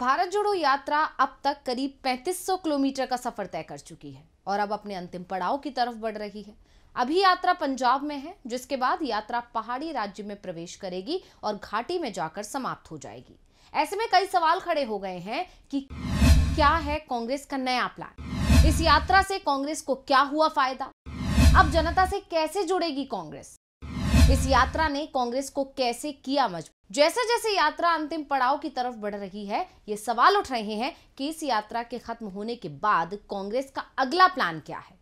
भारत जोड़ो यात्रा अब तक करीब 3500 किलोमीटर का सफर तय कर चुकी है और अब अपने अंतिम पड़ाव की तरफ बढ़ रही है अभी यात्रा पंजाब में है जिसके बाद यात्रा पहाड़ी राज्य में प्रवेश करेगी और घाटी में जाकर समाप्त हो जाएगी ऐसे में कई सवाल खड़े हो गए हैं कि क्या है कांग्रेस का नया प्लान इस यात्रा से कांग्रेस को क्या हुआ फायदा अब जनता से कैसे जुड़ेगी कांग्रेस इस यात्रा ने कांग्रेस को कैसे किया मजबूत जैसे जैसे यात्रा अंतिम पड़ाव की तरफ बढ़ रही है ये सवाल उठ रहे हैं कि इस यात्रा के खत्म होने के बाद कांग्रेस का अगला प्लान क्या है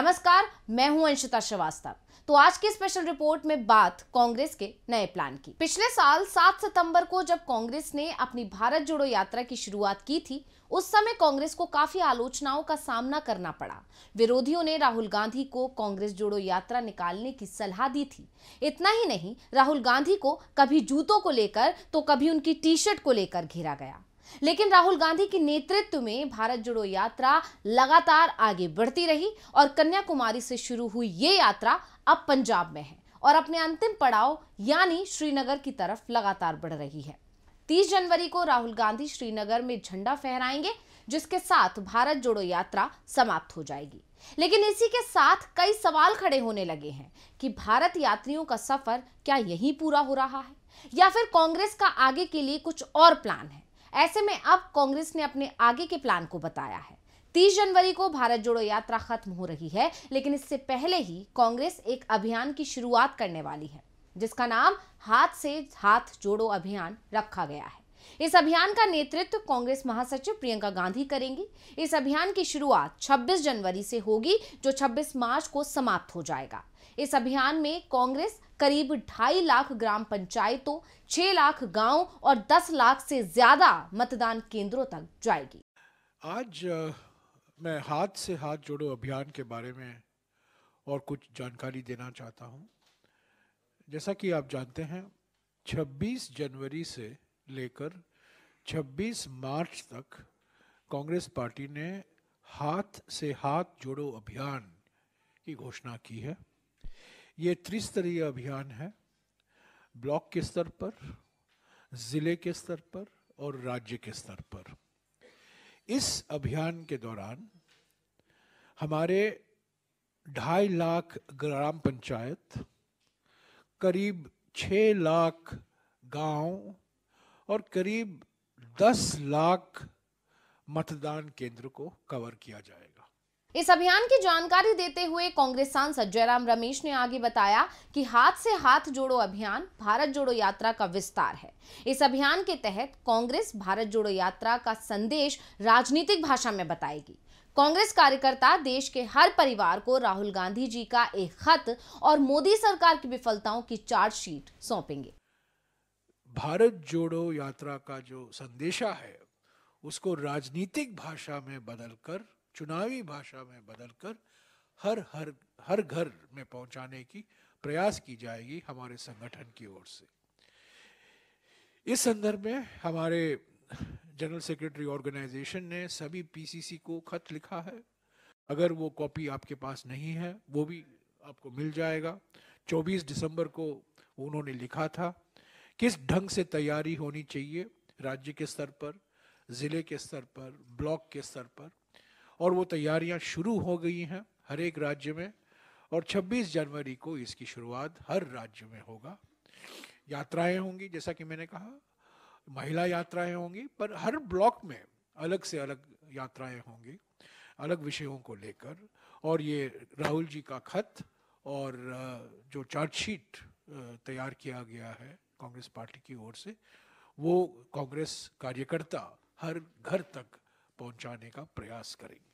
नमस्कार मैं हूं अंशिता श्रीवास्तव तो आज की स्पेशल रिपोर्ट में बात कांग्रेस के नए प्लान की पिछले साल 7 सितंबर को जब कांग्रेस ने अपनी भारत जोड़ो यात्रा की शुरुआत की थी उस समय कांग्रेस को काफी आलोचनाओं का सामना करना पड़ा विरोधियों ने राहुल गांधी को कांग्रेस जोड़ो यात्रा निकालने की सलाह दी थी इतना ही नहीं राहुल गांधी को कभी जूतों को लेकर तो कभी उनकी टी शर्ट को लेकर घेरा गया लेकिन राहुल गांधी के नेतृत्व में भारत जोड़ो यात्रा लगातार आगे बढ़ती रही और कन्याकुमारी से शुरू हुई ये यात्रा अब पंजाब में है और अपने अंतिम पड़ाव यानी श्रीनगर की तरफ लगातार बढ़ रही है 30 जनवरी को राहुल गांधी श्रीनगर में झंडा फहराएंगे जिसके साथ भारत जोड़ो यात्रा समाप्त हो जाएगी लेकिन इसी के साथ कई सवाल खड़े होने लगे हैं कि भारत यात्रियों का सफर क्या यही पूरा हो रहा है या फिर कांग्रेस का आगे के लिए कुछ और प्लान है ऐसे में अब कांग्रेस ने अपने आगे के प्लान को बताया है 30 जनवरी को भारत जोड़ो यात्रा खत्म हो रही है लेकिन इससे पहले ही कांग्रेस एक अभियान की शुरुआत करने वाली है जिसका नाम हाथ से हाथ जोड़ो अभियान रखा गया है इस अभियान का नेतृत्व कांग्रेस महासचिव प्रियंका गांधी करेंगी इस अभियान की शुरुआत 26 जनवरी से होगी जो 26 मार्च को समाप्त हो जाएगा इस अभियान में कांग्रेस करीब ढाई लाख ग्राम पंचायतों छह लाख गांव और दस लाख से ज्यादा मतदान केंद्रों तक जाएगी आज मैं हाथ से हाथ जोड़ो अभियान के बारे में और कुछ जानकारी देना चाहता हूँ जैसा कि आप जानते हैं 26 जनवरी से लेकर 26 मार्च तक कांग्रेस पार्टी ने हाथ से हाथ जोड़ो अभियान की घोषणा की है ये त्रिस्तरीय अभियान है ब्लॉक के स्तर पर ज़िले के स्तर पर और राज्य के स्तर पर इस अभियान के दौरान हमारे ढाई लाख ग्राम पंचायत करीब छः लाख गांव और करीब दस लाख मतदान केंद्र को कवर किया जाएगा इस अभियान की जानकारी देते हुए कांग्रेस सांसद जयराम रमेश ने आगे बताया कि हाथ से हाथ जोड़ो अभियान भारत जोड़ो यात्रा का विस्तार है इस अभियान के तहत कांग्रेस भारत जोड़ो यात्रा का संदेश राजनीतिक भाषा में बताएगी कांग्रेस कार्यकर्ता देश के हर परिवार को राहुल गांधी जी का एक खत और मोदी सरकार की विफलताओं की चार्जशीट सौंपेंगे भारत जोड़ो यात्रा का जो संदेशा है उसको राजनीतिक भाषा में बदलकर चुनावी भाषा में बदलकर हर हर हर घर में पहुंचाने की प्रयास की जाएगी हमारे संगठन की ओर से इस संदर्भ में हमारे जनरल सेक्रेटरी ऑर्गेनाइजेशन ने सभी पीसीसी को खत लिखा है अगर वो कॉपी आपके पास नहीं है वो भी आपको मिल जाएगा 24 दिसंबर को उन्होंने लिखा था किस ढंग से तैयारी होनी चाहिए राज्य के स्तर पर ज़िले के स्तर पर ब्लॉक के स्तर पर और वो तैयारियां शुरू हो गई हैं हर एक राज्य में और 26 जनवरी को इसकी शुरुआत हर राज्य में होगा यात्राएं होंगी जैसा कि मैंने कहा महिला यात्राएं होंगी पर हर ब्लॉक में अलग से अलग यात्राएं होंगी अलग विषयों को लेकर और ये राहुल जी का खत और जो चार्जशीट तैयार किया गया है कांग्रेस पार्टी की ओर से वो कांग्रेस कार्यकर्ता हर घर तक पहुंचाने का प्रयास करेंगे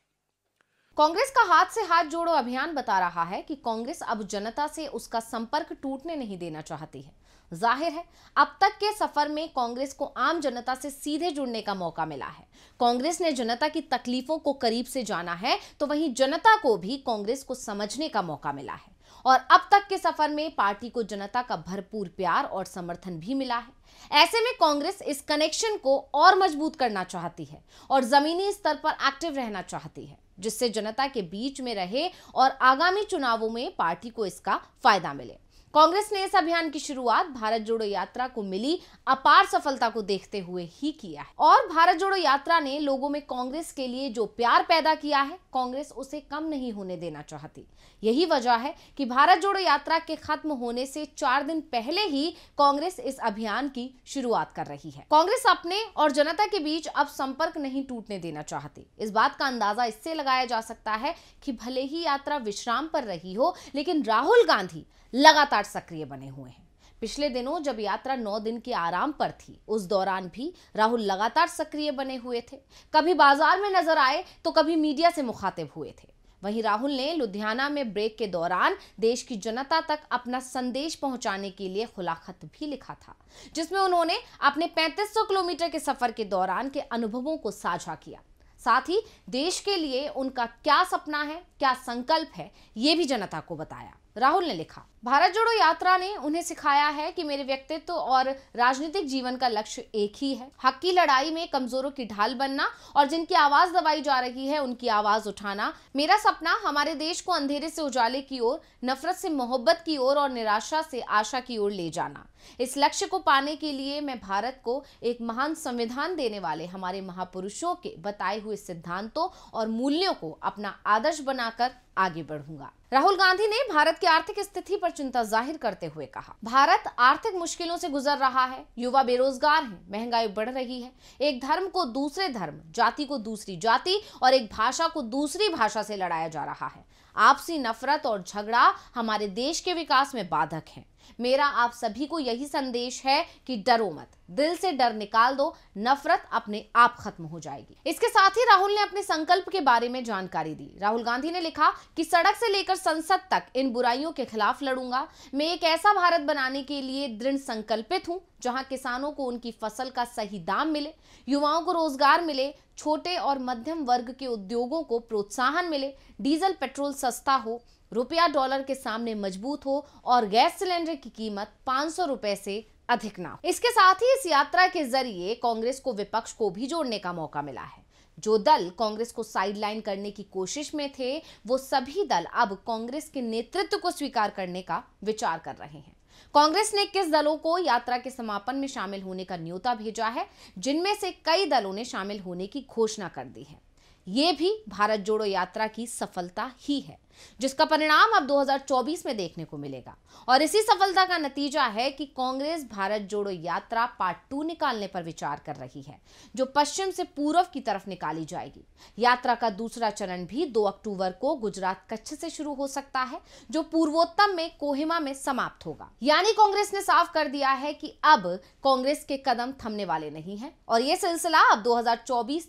कांग्रेस का हाथ से हाथ जोड़ो अभियान बता रहा है कि कांग्रेस अब जनता से उसका संपर्क टूटने नहीं देना चाहती है जाहिर है अब तक के सफर में कांग्रेस को आम जनता से सीधे जुड़ने का मौका मिला है कांग्रेस ने जनता की तकलीफों को करीब से जाना है तो वहीं जनता को भी कांग्रेस को समझने का मौका मिला है और अब तक के सफर में पार्टी को जनता का भरपूर प्यार और समर्थन भी मिला है ऐसे में कांग्रेस इस कनेक्शन को और मजबूत करना चाहती है और जमीनी स्तर पर एक्टिव रहना चाहती है जिससे जनता के बीच में रहे और आगामी चुनावों में पार्टी को इसका फायदा मिले कांग्रेस ने इस अभियान की शुरुआत भारत जोड़ो यात्रा को मिली अपार सफलता को देखते हुए ही किया है और भारत जोड़ो यात्रा ने लोगों में कांग्रेस के लिए जो प्यार पैदा किया है कांग्रेस उसे कम नहीं होने देना चाहती यही वजह है कि भारत जोड़ो यात्रा के खत्म होने से चार दिन पहले ही कांग्रेस इस अभियान की शुरुआत कर रही है कांग्रेस अपने और जनता के बीच अब संपर्क नहीं टूटने देना चाहती इस बात का अंदाजा इससे लगाया जा सकता है कि भले ही यात्रा विश्राम पर रही हो लेकिन राहुल गांधी लगातार लगातार सक्रिय बने हुए हैं पिछले दिनों जब यात्रा नौ दिन के आराम पर थी उस दौरान भी राहुल लगातार सक्रिय बने हुए थे कभी बाजार में नजर आए तो कभी मीडिया से मुखातिब हुए थे वहीं राहुल ने लुधियाना में ब्रेक के दौरान देश की जनता तक अपना संदेश पहुंचाने के लिए खुलाखत भी लिखा था जिसमें उन्होंने अपने 3500 किलोमीटर के सफर के दौरान के अनुभवों को साझा किया साथ ही देश के लिए उनका क्या सपना है क्या संकल्प है ये भी जनता को बताया राहुल ने लिखा भारत जोड़ो यात्रा ने उन्हें सिखाया है कि मेरे व्यक्तित्व और राजनीतिक जीवन का लक्ष्य एक ही है हक की लड़ाई में कमजोरों की ढाल बनना और जिनकी आवाज दबाई जा रही है उनकी आवाज उठाना मेरा सपना हमारे देश को अंधेरे से उजाले की ओर नफरत से मोहब्बत की ओर और निराशा से आशा की ओर ले जाना इस लक्ष्य को पाने के लिए मैं भारत को एक महान संविधान देने वाले हमारे महापुरुषों के बताए हुए सिद्धांतों और मूल्यों को अपना आदर्श बनाकर आगे बढ़ूंगा राहुल गांधी ने भारत की आर्थिक स्थिति पर चिंता जाहिर करते हुए कहा भारत आर्थिक मुश्किलों से गुजर रहा है युवा बेरोजगार हैं महंगाई बढ़ रही है एक धर्म को दूसरे धर्म जाति को दूसरी जाति और एक भाषा को दूसरी भाषा से लड़ाया जा रहा है आपसी नफरत और झगड़ा हमारे देश के विकास में बाधक है मेरा आप सभी को यही संदेश है कि डरो मत दिल से डर निकाल दो नफरत अपने आप खत्म हो जाएगी इसके साथ ही राहुल ने अपने संकल्प के बारे में जानकारी दी राहुल गांधी ने लिखा कि सड़क से लेकर संसद तक इन बुराइयों के खिलाफ लड़ूंगा मैं एक ऐसा भारत बनाने के लिए दृढ़ संकल्पित हूँ जहाँ किसानों को उनकी फसल का सही दाम मिले युवाओं को रोजगार मिले छोटे और मध्यम वर्ग के उद्योगों को प्रोत्साहन मिले डीजल पेट्रोल सस्ता हो रुपया डॉलर के सामने मजबूत हो और गैस सिलेंडर की कीमत पाँच सौ रुपए से अधिक ना हो इसके साथ ही इस यात्रा के जरिए कांग्रेस को विपक्ष को भी जोड़ने का मौका मिला है जो दल कांग्रेस को साइडलाइन करने की कोशिश में थे वो सभी दल अब कांग्रेस के नेतृत्व को स्वीकार करने का विचार कर रहे हैं कांग्रेस ने किस दलों को यात्रा के समापन में शामिल होने का न्योता भेजा है जिनमें से कई दलों ने शामिल होने की घोषणा कर दी है ये भी भारत जोड़ो यात्रा की सफलता ही है जिसका परिणाम अब 2024 में देखने को मिलेगा और इसी सफलता का नतीजा है कि कांग्रेस भारत जोड़ो यात्रा पार्ट टू निकालने पर विचार कर रही है जो पश्चिम से पूर्व की तरफ निकाली जाएगी यात्रा का दूसरा चरण भी 2 अक्टूबर को गुजरात कच्छ से शुरू हो सकता है जो पूर्वोत्तम में कोहिमा में समाप्त होगा यानी कांग्रेस ने साफ कर दिया है कि अब कांग्रेस के कदम थमने वाले नहीं है और यह सिलसिला अब दो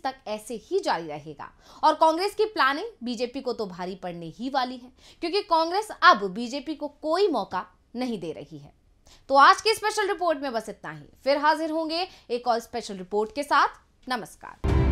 तक ऐसे ही जारी रहेगा और कांग्रेस की प्लानिंग बीजेपी को तो भारी पड़ने ही वाली है क्योंकि कांग्रेस अब बीजेपी को कोई मौका नहीं दे रही है तो आज की स्पेशल रिपोर्ट में बस इतना ही फिर हाजिर होंगे एक और स्पेशल रिपोर्ट के साथ नमस्कार